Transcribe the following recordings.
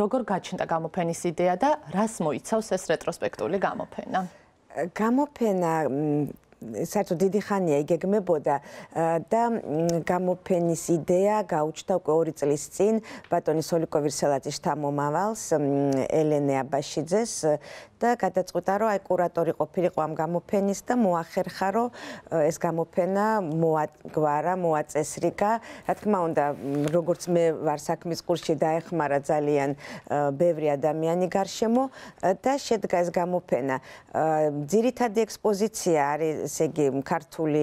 როგორ გაჩნდა გამოფენის იდეა და რას მოიცავს ეს რეტროსპექტული გამოფენა? გამოფენა საერთოდ დიდი ხანია იგეგმებოდა და გამოფენის იდეა გაუჩნდა უკვე 2 წლის წინ ბატონის ოლიკოვირსელაძის თამომავალს ელენე აბაშიძეს და გადაწყვიტა რომ აი კურატორი ყოფილიყო ამ გამოფენის და მოახერხა რომ ეს გამოფენა მოაგვარა, მოაწესრიგა. რა თქმა უნდა, როგორც მე ვარ საქმის კურსში დაეხმარა ძალიან ბევრი ადამიანი გარშემო და შედგა ეს გამოფენა. ძირითადი ექსპოზიცია არის ესე იგი ქართული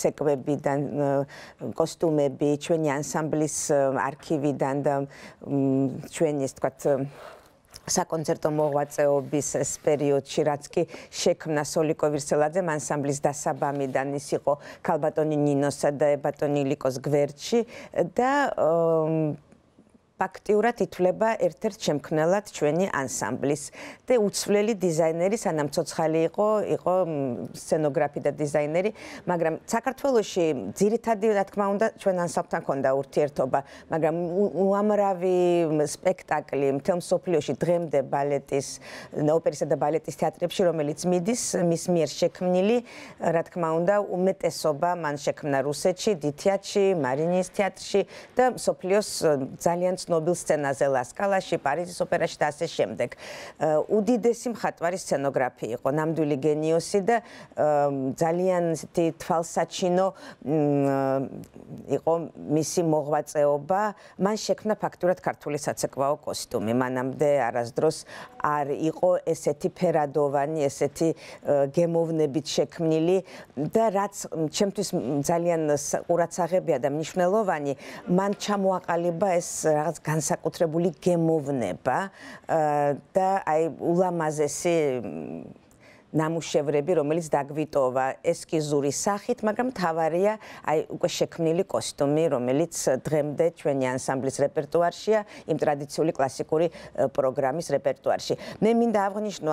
ცეკვებიდან კოსტუმები, ჩვენი ანსამბლის არქივიდან და ჩვენი ესე ვთქვათ საკონცერტო მოღვაწეობის ეს პერიოდში რაც კი შექმნა სოლიკო ვირსელაძემ ანსამბლის დასაბამიდან ის იყო ქალბატონი ნინოსა და ბატონი ლიკოს გვერდში და ფაქტიურად ითვლება ერთ-ერთ შემქმნელად ჩვენი ანსამბლის და უცვლელი დიზაინერი სანამ ცოცხალი იყო, იყო სცენოგრაფი და დიზაინერი, მაგრამ საქართველოსში ძირითადად, რა თქმა უნდა, ჩვენ ანსამბლთან ქონდა ურთიერთობა, მაგრამ უამრავი სპექტაკლი მთელ სოფლიოში დღემდე ბალეტის, ოპერისა და ბალეტის თეატრებში, რომელიც მიდის, მის მიერ შექმნილი, რა თქმა უნდა, უმეტესობა მან შექმნა რუსეთში, დიტიაჩი, მარინის თეატრში და სოფლიოს ძალიან ძალიან ნობილ სცენაზე ლასკალაში, პარიზის ოპერაში და ასე შემდეგ. უდიდესი მხატვარი სცენოგრაფი იყო ნამდვილი გენიოსი და ძალიან ისეთი თვალსაჩინო იყო მისი მოღვაწეობა. მან შექმნა ფაქტურად ქართული საცეკვაო კოსტუმი. მანამდე არასდროს არ იყო ესეთი ფერადოვანი, ესეთი გემოვნებით შექმნილი და რაც ჩემთვის ძალიან ყურაცაღებია და მნიშვნელოვანი, მან ჩამოაყალიბა ეს რაღაც განსაკუთრებული გემოვნება და აი ულამაზესი ნამუშევრები, რომელიც დაგვიტოვა ესკიზური სახით, მაგრამ თავარია აი უკვე შექმნილი კოსტუმი, რომელიც დღემდე ჩვენი ანსამბლის რეპერტუარშია, იმ ტრადიციული კლასიკური პროგრამის რეპერტუარში. მე მინდა აღნიშნო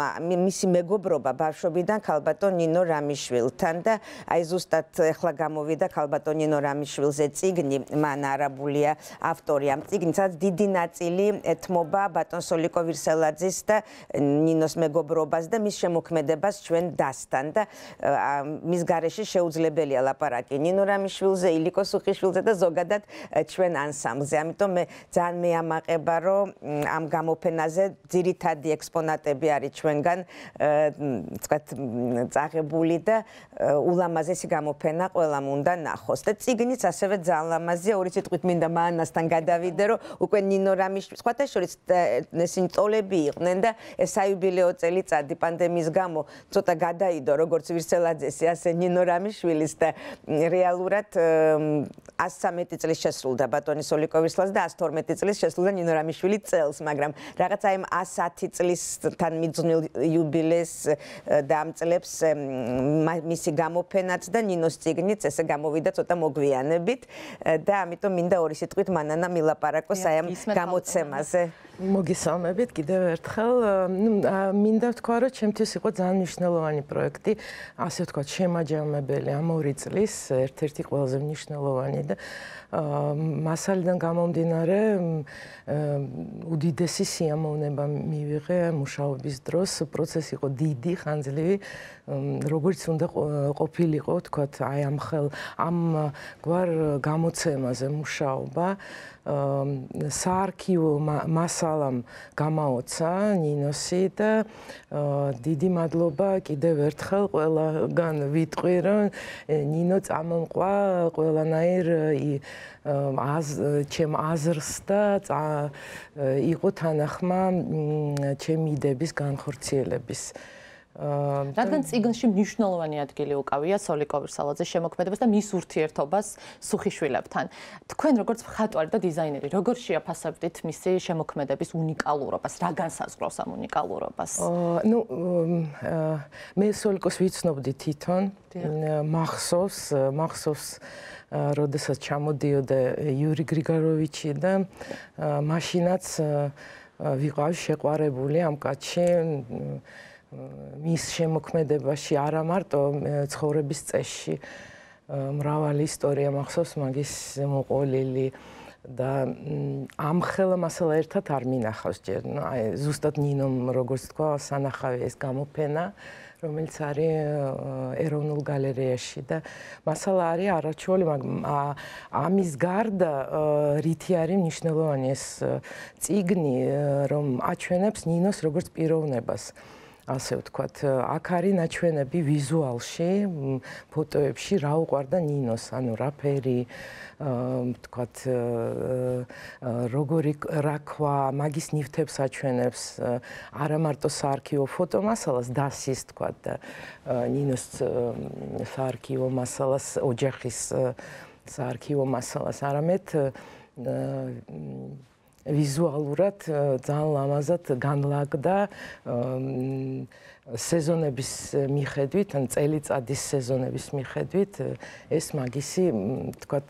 მისი მეგობრობა ბავშვობიდან ქალბატონ ნინო რამიშვილთან და აი ზუსტად ახლა გამოვიდა ქალბატონ ნინო რამიშვილზე წიგნი, მან არაბულია ავტორი ამ წიგნის, სადაც დიდი ნაწილი ეთმობა ბატონ სოლიკო ვირსელაძის და ნინოს მეგობრობას და მის შემოქმედებას ლაპარაკებას ჩვენ დასთან და მის გარეშე შეუძლებელია ლაპარაკი ნინო რამიშვილზე, ილიკო სუხიშვილზე და ზოგადად ჩვენ ანსამბლზე. ამიტომ მე ძალიან მეამაყება, რომ ამ გამოფენაზე ძირითადი ექსპონატები არის ჩვენგან ვთქვათ წაღებული და ულამაზესი გამოფენა ყველამ უნდა ნახოს. და ციგნიც ასევე ძალიან ლამაზია, ორი სიტყვით მინდა მაანასთან გადავიდე, რომ უკვე ნინო რამიშვილი, სხვათა შორის ეს ინტოლები იყვნენ და ეს საიუბილეო წელიწადი პანდემიის გამო ცოტა გადაიდო როგორც ვირცელაძესი ასე ნინო რამიშვილის და რეალურად 113 წლის შესრულდა ბატონის ოლიკოვისლას და 112 წლის შესრულდა ნინო რამიშვილი წელს მაგრამ რაღაც აი 110 წლისთან მიძღნილ იუბილეს და ამ წლებს მისი გამოფენაც და ნინოს ციგნიც ესე გამოვიდა ცოტა მოგვიანებით და ამიტომ მინდა ორი სიტყვით მანანა მილაპარაკო საერთოდ გამოცემაზე მოგესალმებით კიდევ ერთხელ. ნუ მინდა ვთქვა, რომ ჩემთვის იყო ძალიან მნიშვნელოვანი პროექტი, ასე ვთქვა, შემაჯამებელი ამ ორი წლის ერთ-ერთი ყველაზე მნიშვნელოვანი და მასალიდან გამომდინარე უდიდესი სიამოვნება მივიღე მუშაობის დროს. პროცესი იყო დიდი, ხანძლივი, როგორც უნდა ყოფილიყო, ვთქვა, აი ამ ხელ ამ გვარ გამოცემაზე მუშაობა, საარქივო მასა სალამ გამაოცა ნინოსი და დიდი მადლობა კიდევ ერთხელ ყველაგან ვიტყვი რომ ნინო წამომყვა ყველანაირ აზ ჩემ აზრს და იყო თანახმა ჩემი იდეების განხორციელების რადგან ციგნში მნიშვნელოვანი ადგილი უკავია სოლიკოვის სალაძის შემოქმედებას და მის ურთიერთობას სუხიშვილებთან. თქვენ როგორც მხატვარი და დიზაინერი, როგორ შეაფასებდით მისი შემოქმედების უნიკალურობას, რა განსაზღვრავს ამ უნიკალურობას? ნუ მე სოლიკოს ვიცნობდი თვითონ, მახსოვს, მახსოვს როდესაც ჩამოდიოდა იური გრიგოროვიჩი და მაშინაც ვიყავ შეყვარებული ამ კაცში მის შემოქმედებაში არა მარტო ცხოვრების წესში მრავალი ისტორია მახსოვს მაგის მოყოლილი და ამ ხელ მასალა ერთად არ მინახავს ჯერ ნუ აი ზუსტად ნინომ როგორც თქვა სანახავი ეს გამოფენა რომელიც არის ეროვნულ галерეაში და მასალა არის არაჩვეული მაგრამ ამის გარდა რითი არის მნიშვნელოვანი ეს წიგნი რომ აჩვენებს ნინოს როგორც პიროვნებას ასე ვთქვათ, აქ არის ნაჩვენები ვიზუალში, ფოტოებში რა უყარდა ნინოს, ანუ რა ფერი, ვთქვათ, როგორი რაქვა, მაგის ნივთებს აჩვენებს, არა მარტო საარქივო ფოტო მასალას დასის, ვთქვათ, ნინოს საარქივო მასალას, ოჯახის საარქივო მასალას, არამედ ვიზუალურად ძალიან ლამაზად განლაგდა სეზონების მიხედვით, ან წელიწადის სეზონების მიხედვით ეს მაგისი, თქვათ,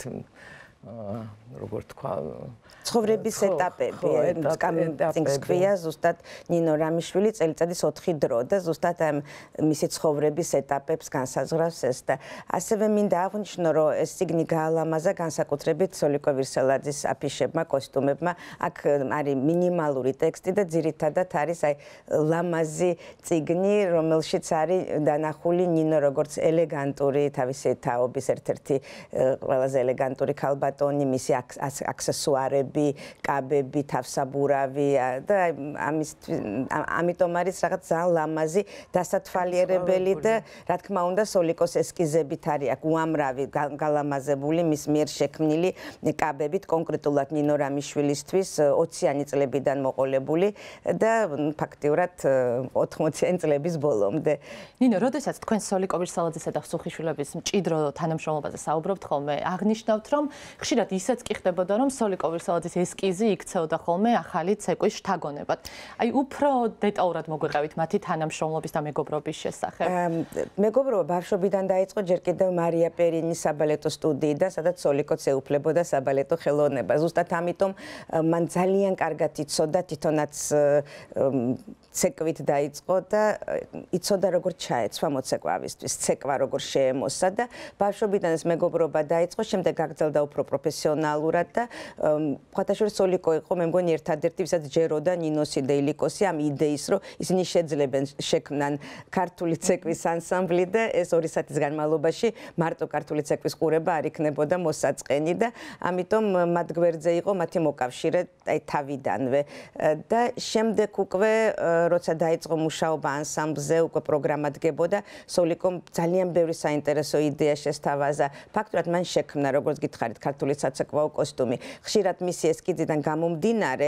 როგორ თქვა ცხოვრების ეტაპები ეტაპები ქვია ზუსტად ნინო რამიშვილი წელიწადის 4 დრო და ზუსტად ამ მისი ცხოვრების ეტაპებს განსაზღვრავს ეს და ასევე მინდა აღვნიშნო რომ ეს სიგნი გაალამაზა განსაკუთრებით სოლიკო ვირსალაძის აფიშებმა კოსტუმებმა აქ არის მინიმალური ტექსტი და ძირითადად არის აი ლამაზი წიგნი რომელშიც არის დანახული ნინო როგორც ელეგანტური თავისი თაობის ერთ-ერთი ყველაზე ელეგანტური ქალბატონი ბატონი, მისი აქსესუარები, კაბები, თავსაბურავი და ამის ამიტომ არის რაღაც ძალიან ლამაზი დასათვალიერებელი და რა თქმა უნდა სოლიკოს ესკიზებით არის აქ უამრავი გალამაზებული მის მიერ შექმნილი კაბებით კონკრეტულად ნინო რამიშვილისთვის 20-იანი წლებიდან მოყოლებული და ფაქტიურად 80-იანი წლების ბოლომდე. ნინო, როდესაც თქვენ სოლიკოვის სალაძისა და სუხიშვილების მჭიდრო თანამშრომლობაზე საუბრობთ ხოლმე, აღნიშნავთ, რომ ხშირად ისეც კი ხდებოდა რომ სოლიკოვილსალაძის ესკიზი იქცეოდა ხოლმე ახალი ცეკვის შთაგონებად. აი უფრო დეტალურად მოგვიყევით მათი თანამშრომლობის და მეგობრობის შესახებ. მეგობრობა ბავშვობიდან დაიწყო ჯერ კიდევ მარია პერინის საბალეტო სტუდიიდან, სადაც სოლიკოც ეუფლებოდა საბალეტო ხელოვნება. ზუსტად ამიტომ მან ძალიან კარგად იცოდა თვითონაც ცეკვით დაიწყო და იცოდა როგორ ჩაეცვა მოცეკვავისთვის, ცეკვა როგორ შეემოსა და ბავშვობიდან ეს მეგობრობა დაიწყო, შემდეგ გაგრძელდა უფრო პროფესიონალურად და ფათაშორის სოლიკო იყო მე მგონი ერთადერთი ვისაც ჯეროდა ნინოსი და ილიკოსი ამ იდეის რომ ისინი შეძლებენ შექმნან ქართული ცეკვის ანსამბლი და ეს ორი საათის განმავლობაში მარტო ქართული ცეკვის ყურება არ იქნებოდა მოსაწყენი და ამიტომ მათ გვერდზე იყო მათი მოკავშირე აი თავიდანვე და შემდეგ უკვე როცა დაიწყო მუშაობა ანსამბლზე უკვე პროგრამა დგებოდა სოლიკომ ძალიან ბევრი საინტერესო იდეა შესთავაზა ფაქტურად მან შექმნა როგორც გითხარით ქართული საცეკვაო კოსტუმი. ხშირად მისი ესკიზიდან გამომდინარე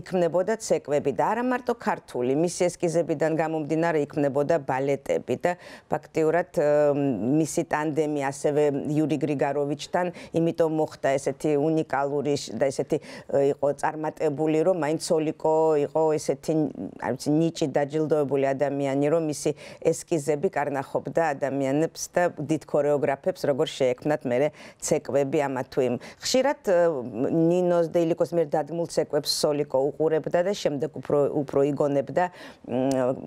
იქმნებოდა ცეკვები და არა მარტო ქართული, მისი ესკიზებიდან გამომდინარე იქმნებოდა ბალეტები და ფაქტიურად მისი ტანდემი ასევე იური გრიგაროვიჩთან, იმიტომ მოხდა ესეთი უნიკალური და ესეთი იყო წარმატებული, რომ მაინც ოლიკო იყო ესეთი, არ ვიცი, ნიჭი დაჯილდოებული ადამიანი, რომ მისი ესკიზები კარნახობდა ადამიანებს და დიდ ქორეოგრაფებს როგორ შეექმნათ მე ცეკვები ამათ ქართვიმ ხშირად ნინოს დელიკოს მიერ დადგმულ ცეკვებს სოლიკო უყურებდა და შემდეგ უფრო უფრო იგონებდა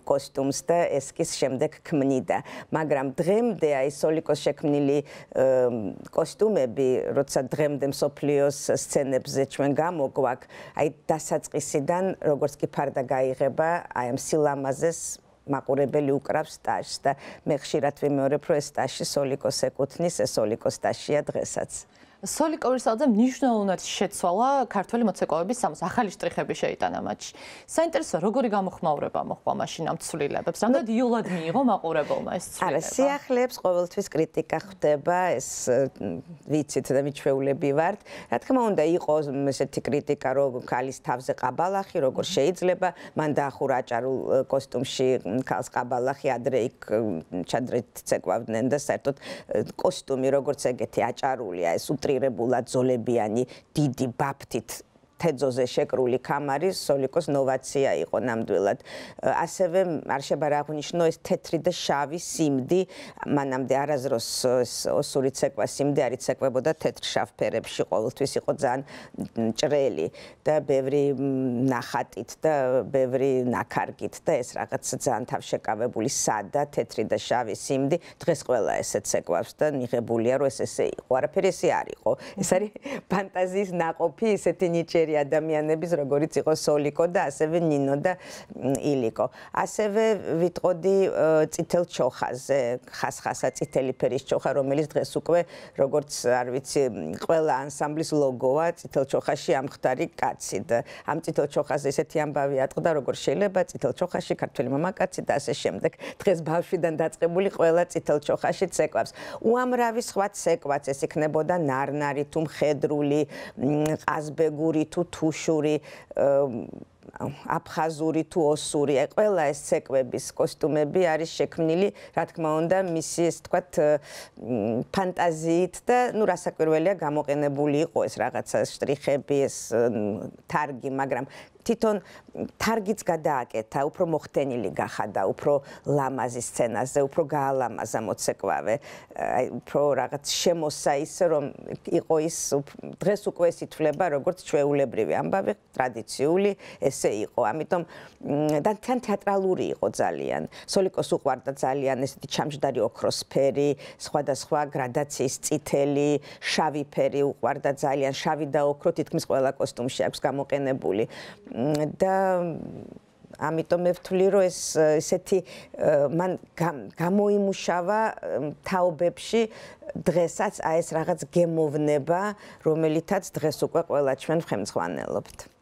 კოსტუმს და ესკის შემდეგ ქმნიდა მაგრამ დღემდე აი სოლიკოს შექმნილი კოსტუმები როცა დღემდე მსოფლიოს სცენებზე ჩვენ გამოგვაქ აი დასაწყისიდან როგორც კი ფარდა გაიღება აი ამ სილამაზეს მაყურებელი უკრავს სტაჟს და მე ხშირად ვიმეორებ რომ ეს სტაჟი სოლიკოს ეკუთვნის ეს სოლიკოს სტაჟია დღესაც სოლიკოვისალძემ მნიშვნელოვნად შეცვალა ქართული მოცეკვავების სამოს ახალი შტრიხები შეიტანა მატჩში. საინტერესო როგორი გამოხმაურება მოხდა მაშინ ამ ცვლილებებს? რამდენად იოლად მიიღო მაყურებელმა ეს ცვლილება? არა, სიახლეებს ყოველთვის კრიტიკა ხდება, ეს ვიცით და მიჩვეულები ვართ. რა თქმა უნდა, იყო ესეთი კრიტიკა, რომ ქალის თავზე ყაბალახი როგორ შეიძლება, მან დაახურა აჭარულ კოსტუმში ქალს ყაბალახი ადრე იქ ჩანდრეთ ცეკვავდნენ და საერთოდ კოსტუმი როგორც ეგეთი აჭარულია, ეს კონცენტრირებულად ზოლებიანი დიდი ბაფთით თეძოზე შეკრული კამარის სოლიკოს ნოვაცია იყო ნამდვილად. ასევე არ შეიძლება აღნიშნო ეს თეთრი და შავი სიმდი, მანამდე არაზროს ოსური ცეკვა სიმდი არის ცეკვებოდა თეთრ შავფერებში ყოველთვის იყო ძალიან ჭრელი და ბევრი ნახატით და ბევრი ნაკარგით და ეს რაღაც ძალიან თავშეკავებული სადა თეთრი და შავი სიმდი დღეს ყველა ესე ცეკვავს და მიღებულია რომ ეს ესე იყო. არაფერი ესე არ იყო. ეს არის ფანტაზიის ناقოფი ესეთი ნიჭი ძლიერი ადამიანების, როგორიც იყო სოლიკო და ასევე ნინო და ილიკო. ასევე ვიტყოდი წითელ ჩოხაზე, ხასხასა წითელი ფერის ჩოხა, რომელიც დღეს უკვე როგორც არ ვიცი, ყველა ანსამბლის ლოგოა, წითელ ჩოხაში ამხდარი კაცი და ამ წითელ ჩოხაზე ესეთი ამბავი ატყდა, როგორ შეიძლება წითელ ჩოხაში ქართული მამაკაცი და ასე შემდეგ. დღეს ბავშვიდან დაწყებული ყველა წითელ ჩოხაში ცეკვავს. უამრავი სხვა ცეკვაც ეს იქნებოდა ნარნარი თუ მხედრული, ყაზბეგური თუ თუ თუშური აფხაზური თუ ოსური, აი ყველა ეს ცეკვების კოსტუმები არის შექმნილი, რა თქმა უნდა, მისი ეს თქვა ფანტაზიით და ნუ რასაკვირველია გამოყენებული იყო ეს რაღაცა штриხები, ეს თარგი, მაგრამ თვითონ თარგიც გადააკეთა, უფრო მოხდენილი გახადა, უფრო ლამაზი სცენაზე, უფრო გაალამაზა მოცეკვავე, აი უფრო რაღაც შემოსა ისე რომ იყო ის დღეს უკვე სიტვლება როგორც ჩვეულებრივი ამბავი ტრადიციული ესე იყო. ამიტომ და თან თეატრალური იყო ძალიან. სოლიკოს უყვარდა ძალიან ესეთი ჩამჯდარი ოქროსფერი, სხვადასხვა გრადაციის წითელი, შავი ფერი უყვარდა ძალიან, შავი და ოქრო თითქმის ყველა კოსტუმში აქვს გამოყენებული. და ამიტომ მე ვთვლი რომ ეს ესეთი მან გამოიმუშავა თაობებში დღესაც აი ეს რაღაც გემოვნება რომელიცაც დღეს უკვე ყველა ჩვენ ხემძღვანელობთ